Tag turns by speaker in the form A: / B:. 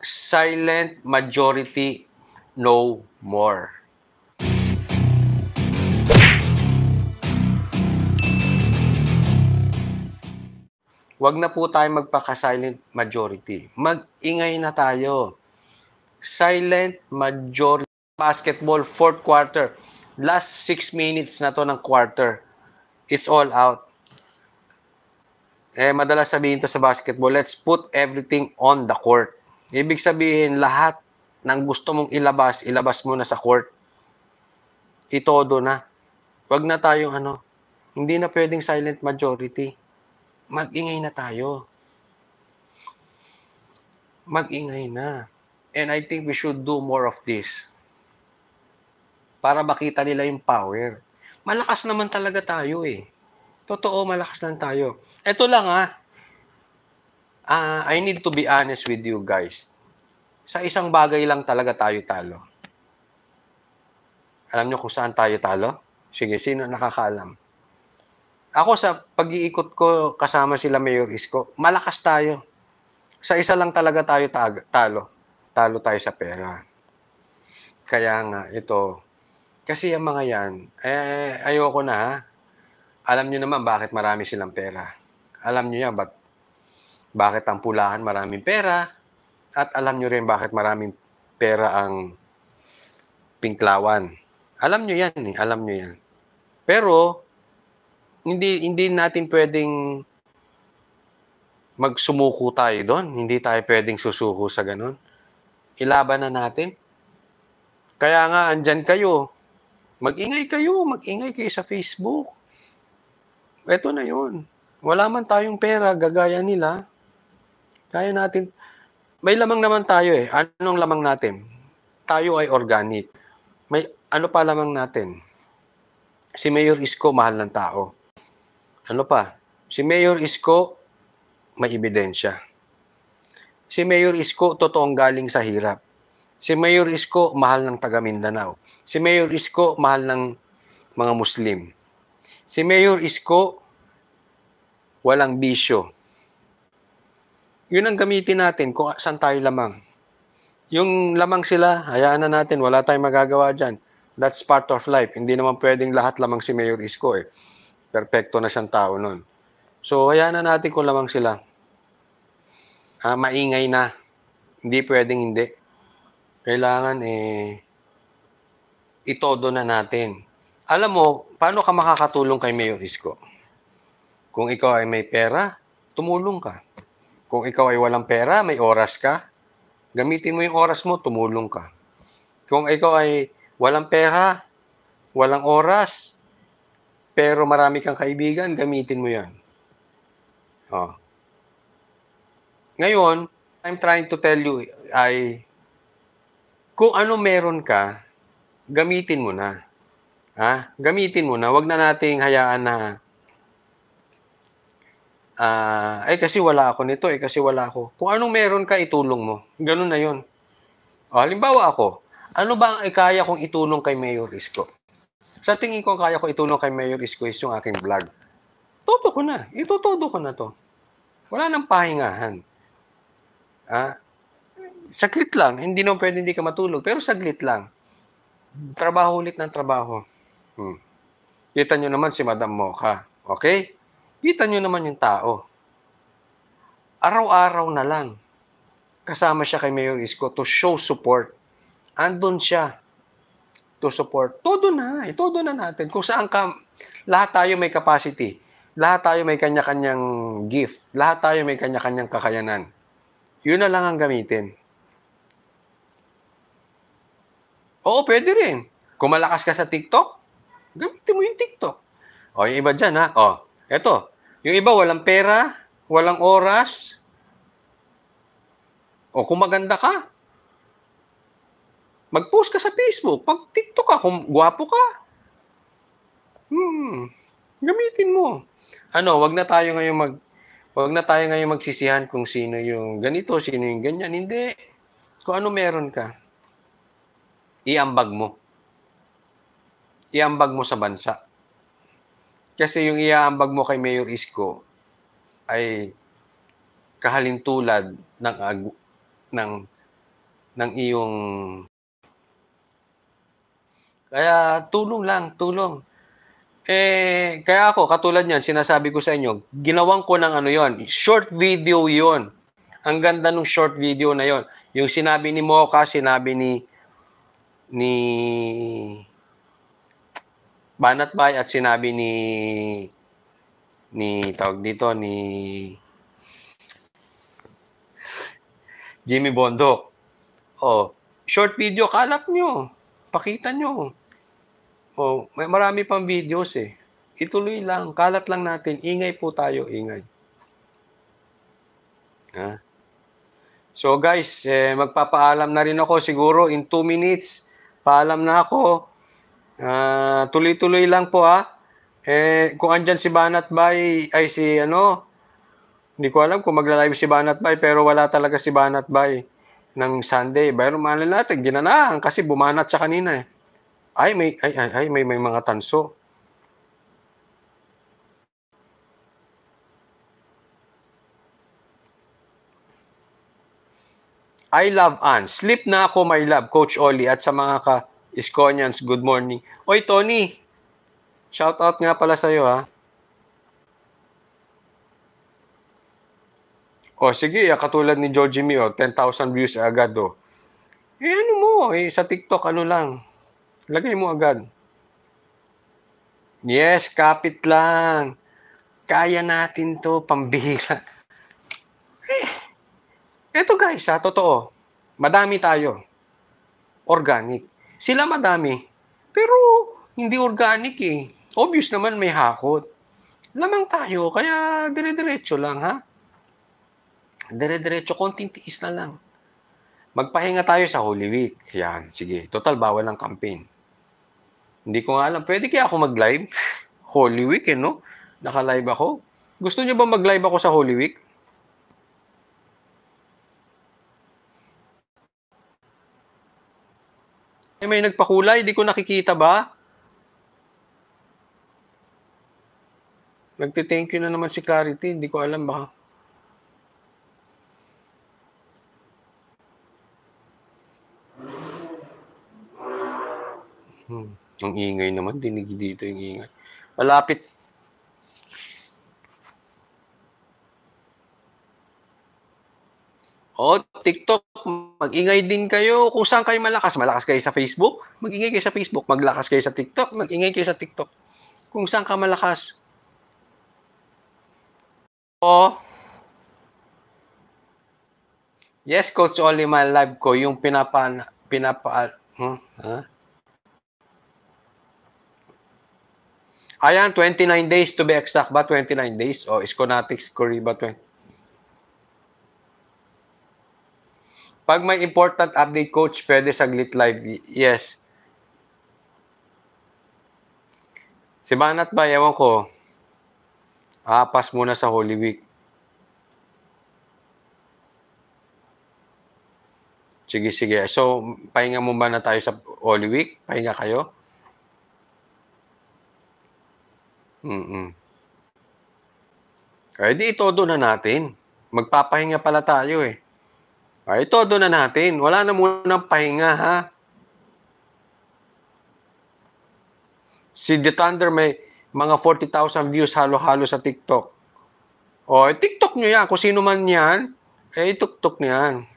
A: silent majority no more. Huwag na po tayo magpaka-silent majority. Mag-ingay na tayo. Silent majority. Basketball, fourth quarter. Last six minutes na to ng quarter. It's all out. Eh, madalas sabihin to sa basketball, let's put everything on the court. Ibig sabihin, lahat ng gusto mong ilabas, ilabas mo na sa court. Itodo na. Huwag na tayong ano, hindi na pwedeng silent majority. Mag-ingay na tayo. Mag-ingay na. And I think we should do more of this. Para makita nila yung power. Malakas naman talaga tayo eh. Totoo, malakas lang tayo. Ito lang ah, uh, I need to be honest with you guys. Sa isang bagay lang talaga tayo talo. Alam niyo kung saan tayo talo? Sige, sino nakakaalam? Ako sa pag-iikot ko kasama sila Mayor Isko, malakas tayo. Sa isa lang talaga tayo talo. Talo tayo sa pera. Kaya nga, ito. Kasi yung mga yan, eh, ayoko na ha. Alam niyo naman bakit marami silang pera. Alam niyo yan, ba't bakit ang pulahan maraming pera, at alam nyo rin bakit maraming pera ang pinklawan. Alam nyo yan eh, alam nyo yan. Pero, hindi, hindi natin pwedeng magsumuko tayo doon. Hindi tayo pwedeng susuko sa ganun. Ilaban na natin. Kaya nga, andyan kayo. Mag-ingay kayo. Mag-ingay kayo sa Facebook. Ito na yon. Wala man tayong pera, gagaya nila. Kaya natin. May lamang naman tayo eh. Anong lamang natin? Tayo ay organic. May ano pa lamang natin? Si Mayor Isko, mahal ng tao. Ano pa? Si Mayor Isko, may ebidensya. Si Mayor Isko, totoong galing sa hirap. Si Mayor Isko, mahal ng taga Mindanao. Si Mayor Isko, mahal ng mga Muslim. Si Mayor Isko, walang bisyo yun ang gamitin natin kung saan tayo lamang. Yung lamang sila, hayaan na natin, wala tayong magagawa dyan. That's part of life. Hindi naman pwedeng lahat lamang si Mayor Isko eh. Perfecto na siyang tao nun. So, hayaan na natin kung lamang sila. Ah, maingay na. Hindi pwedeng hindi. Kailangan eh, itodo na natin. Alam mo, paano ka makakatulong kay Mayor Isko? Kung ikaw ay may pera, tumulong ka. Kung ikaw ay walang pera, may oras ka, gamitin mo yung oras mo, tumulong ka. Kung ikaw ay walang pera, walang oras, pero marami kang kaibigan, gamitin mo yan. Oh. Ngayon, I'm trying to tell you ay kung ano meron ka, gamitin mo na. Ha? Gamitin mo na. Huwag na nating hayaan na uh, ay kasi wala ako nito, eh kasi wala ako. Kung anong meron ka, itulong mo. Ganun na yon. O, halimbawa ako, ano ba ang kaya kong itulong kay Mayor Isko? Sa tingin ko, kaya ko itulong kay Mayor Isko is yung aking vlog. Toto ko na. Itutodo ko na to. Wala nang pahingahan. Ah, saglit lang. Hindi naman pwede hindi ka matulog, pero saglit lang. Trabaho ulit ng trabaho. Hmm. Kita nyo naman si Madam Mocha. Okay? Kita nyo naman yung tao. Araw-araw na lang. Kasama siya kay Mayor Isko to show support. Andun siya to support. Todo na. Eh, todo na natin. Kung saan ka, lahat tayo may capacity. Lahat tayo may kanya-kanyang gift. Lahat tayo may kanya-kanyang kakayanan. Yun na lang ang gamitin. Oo, pwede rin. Kung malakas ka sa TikTok, gamitin mo yung TikTok. O, yung iba dyan, ha? O, eto. Yung iba, walang pera, walang oras. O kung maganda ka, mag-post ka sa Facebook. Pag TikTok ka, kung gwapo ka, hmm, gamitin mo. Ano, wag na tayo ngayon mag wag na tayo ngayon magsisihan kung sino yung ganito, sino yung ganyan. Hindi. Kung ano meron ka, iambag mo. Iambag mo sa bansa. Kasi yung iaambag mo kay Mayor Isko ay kahalintulad ng ag- ng ng iyong kaya tulong lang, tulong. Eh, kaya ako, katulad niyan, sinasabi ko sa inyo, ginawang ko ng ano yon short video yon Ang ganda ng short video na yon Yung sinabi ni Mocha, sinabi ni ni banat bay at sinabi ni ni tawag dito ni Jimmy Bondok. Oh, short video kalap nyo. Pakita nyo. Oh, may marami pang videos eh. Ituloy lang, kalat lang natin. Ingay po tayo, ingay. Ha? So guys, eh, magpapaalam na rin ako siguro in 2 minutes. Paalam na ako. Uh, tuloy-tuloy lang po ha. Ah. Eh, kung andyan si Banat Bay, ay si ano, hindi ko alam kung magla-live si Banat Bay, pero wala talaga si Banat Bay ng Sunday. Pero mahal natin, ginanaan kasi bumanat siya kanina eh. Ay, may, ay, ay, ay, may, may mga tanso. I love Ann. Sleep na ako, my love, Coach Oli, at sa mga ka Iskonyans, good morning. Oy, Tony! Shout out nga pala sa iyo ha? O, oh, sige, ah, katulad ni Georgie Mio, 10,000 views agad, oh. Eh, ano mo, eh, sa TikTok, ano lang. Lagay mo agad. Yes, kapit lang. Kaya natin to, pambihira. Eh, eto guys, ha, ah, totoo. Madami tayo. Organic. Sila madami. Pero hindi organic eh. Obvious naman may hakot. Lamang tayo, kaya dire-diretso lang ha. Dire-diretso, konting tiis na lang. Magpahinga tayo sa Holy Week. Yan, sige. Total, bawal ang campaign. Hindi ko nga alam. Pwede kaya ako mag-live? Holy Week eh, no? Naka-live ako. Gusto niyo ba mag-live ako sa Holy Week? Eh, may nagpakulay, di ko nakikita ba? Nagte-thank you na naman si Clarity, hindi ko alam baka. Hmm. Ang ingay naman, dinig dito yung ingay. Malapit Oh, TikTok, mag-ingay din kayo. Kung saan kayo malakas, malakas kayo sa Facebook, mag-ingay kayo sa Facebook. Maglakas kayo sa TikTok, mag-ingay kayo sa TikTok. Kung saan ka malakas. O, oh. yes, Coach Only My Live ko, yung pinapa, pinapa, huh? huh? Ayan, 29 days to be exact ba? 29 days? O, oh, Sconatics ko ba 20? Pag may important update, coach, pwede saglit live. Yes. Si Banat ba? Ewan ko. Ah, pass muna sa Holy Week. Sige, sige. So, pahinga mo muna tayo sa Holy Week? Pahinga kayo? Mm-mm. Eh, di itodo na natin. Magpapahinga pala tayo eh. Ay, todo na natin. Wala na muna pahinga, ha? Si The Thunder may mga 40,000 views halo-halo sa TikTok. O, oh, eh, TikTok nyo yan. Kung sino man yan, eh, tuktok niyan.